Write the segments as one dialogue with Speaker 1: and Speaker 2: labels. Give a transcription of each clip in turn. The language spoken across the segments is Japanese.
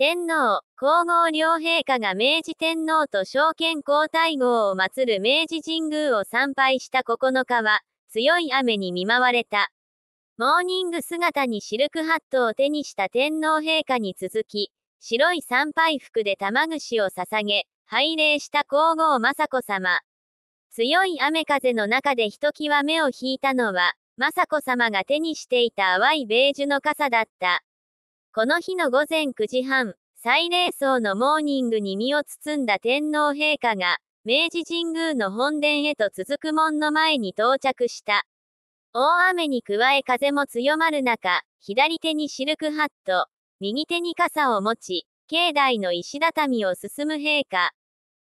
Speaker 1: 天皇、皇后両陛下が明治天皇と昭憲皇太后を祀る明治神宮を参拝した9日は、強い雨に見舞われた。モーニング姿にシルクハットを手にした天皇陛下に続き、白い参拝服で玉串を捧げ、拝礼した皇后雅子さま。強い雨風の中でひときわ目を引いたのは、雅子さまが手にしていた淡いベージュの傘だった。この日の午前9時半、最礼層のモーニングに身を包んだ天皇陛下が、明治神宮の本殿へと続く門の前に到着した。大雨に加え風も強まる中、左手にシルクハット、右手に傘を持ち、境内の石畳を進む陛下。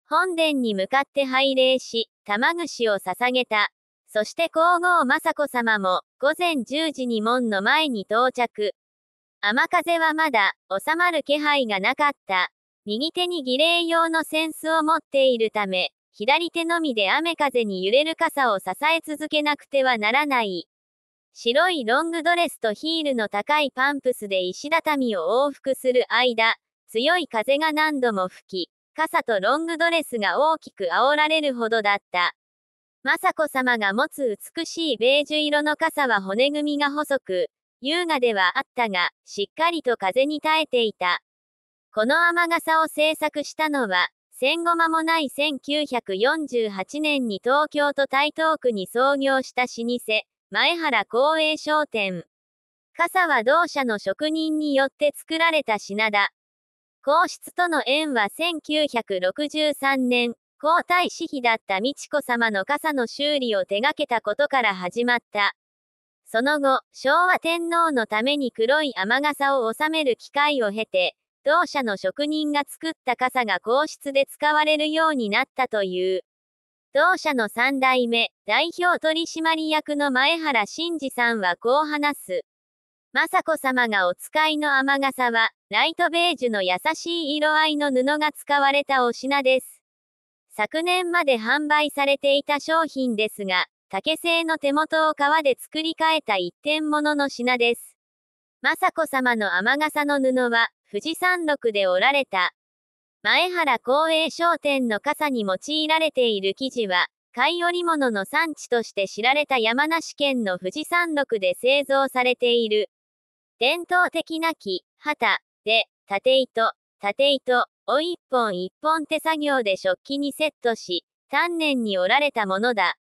Speaker 1: 本殿に向かって拝礼し、玉串を捧げた。そして皇后雅子様も、午前10時に門の前に到着。雨風はまだ収まる気配がなかった。右手に儀礼用の扇子を持っているため、左手のみで雨風に揺れる傘を支え続けなくてはならない。白いロングドレスとヒールの高いパンプスで石畳を往復する間、強い風が何度も吹き、傘とロングドレスが大きく煽られるほどだった。雅子さまが持つ美しいベージュ色の傘は骨組みが細く、優雅ではあったが、しっかりと風に耐えていた。この雨傘を制作したのは、戦後間もない1948年に東京都台東区に創業した老舗、前原光栄商店。傘は同社の職人によって作られた品だ。皇室との縁は1963年、皇太子妃だった美智子様の傘の修理を手掛けたことから始まった。その後、昭和天皇のために黒い雨傘を収める機会を経て、同社の職人が作った傘が皇室で使われるようになったという。同社の三代目、代表取締役の前原真二さんはこう話す。雅子さまがお使いの雨傘は、ライトベージュの優しい色合いの布が使われたお品です。昨年まで販売されていた商品ですが、竹製の手元を革で作り変えた一点物の品です。雅子様の雨傘の布は、富士山麓で織られた。前原公営商店の傘に用いられている生地は、貝織物の産地として知られた山梨県の富士山麓で製造されている。伝統的な木、旗、で、縦糸、縦糸を一本一本手作業で食器にセットし、丹念に織られたものだ。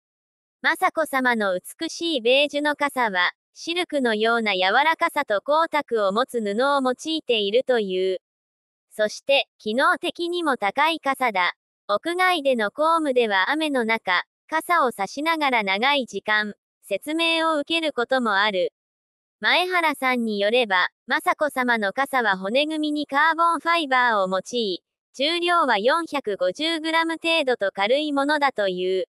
Speaker 1: 雅子さまの美しいベージュの傘は、シルクのような柔らかさと光沢を持つ布を用いているという。そして、機能的にも高い傘だ。屋外での公務では雨の中、傘を差しながら長い時間、説明を受けることもある。前原さんによれば、雅子さまの傘は骨組みにカーボンファイバーを用い、重量は 450g 程度と軽いものだという。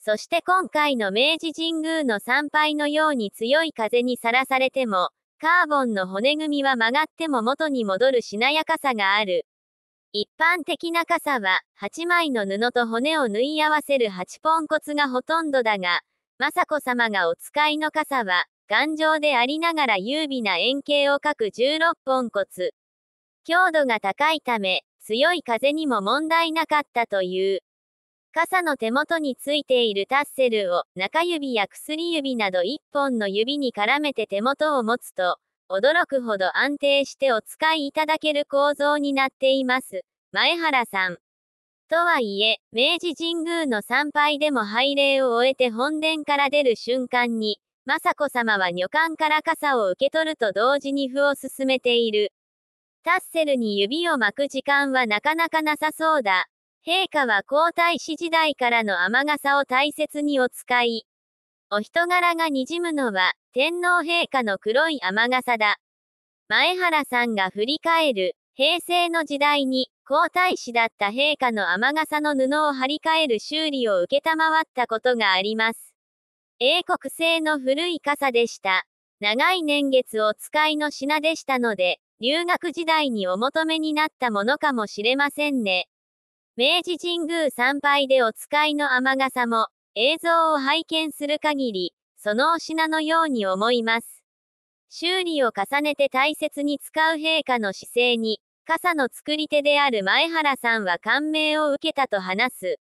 Speaker 1: そして今回の明治神宮の参拝のように強い風にさらされても、カーボンの骨組みは曲がっても元に戻るしなやかさがある。一般的な傘は、8枚の布と骨を縫い合わせる8ポンコツがほとんどだが、雅子さまがお使いの傘は、頑丈でありながら優美な円形を描く16ポンコツ。強度が高いため、強い風にも問題なかったという。傘の手元についているタッセルを中指や薬指など1本の指に絡めて手元を持つと、驚くほど安定してお使いいただける構造になっています。前原さん。とはいえ、明治神宮の参拝でも拝礼を終えて本殿から出る瞬間に、雅子さまは女官から傘を受け取ると同時に歩を進めている。タッセルに指を巻く時間はなかなかなさそうだ。陛下は皇太子時代からの雨傘を大切にお使い、お人柄がにじむのは、天皇陛下の黒い雨傘だ。前原さんが振り返る、平成の時代に、皇太子だった陛下の雨傘の布を張り替える修理を承ったことがあります。英国製の古い傘でした。長い年月お使いの品でしたので、留学時代にお求めになったものかもしれませんね。明治神宮参拝でお使いの雨傘も、映像を拝見する限り、そのお品のように思います。修理を重ねて大切に使う陛下の姿勢に、傘の作り手である前原さんは感銘を受けたと話す。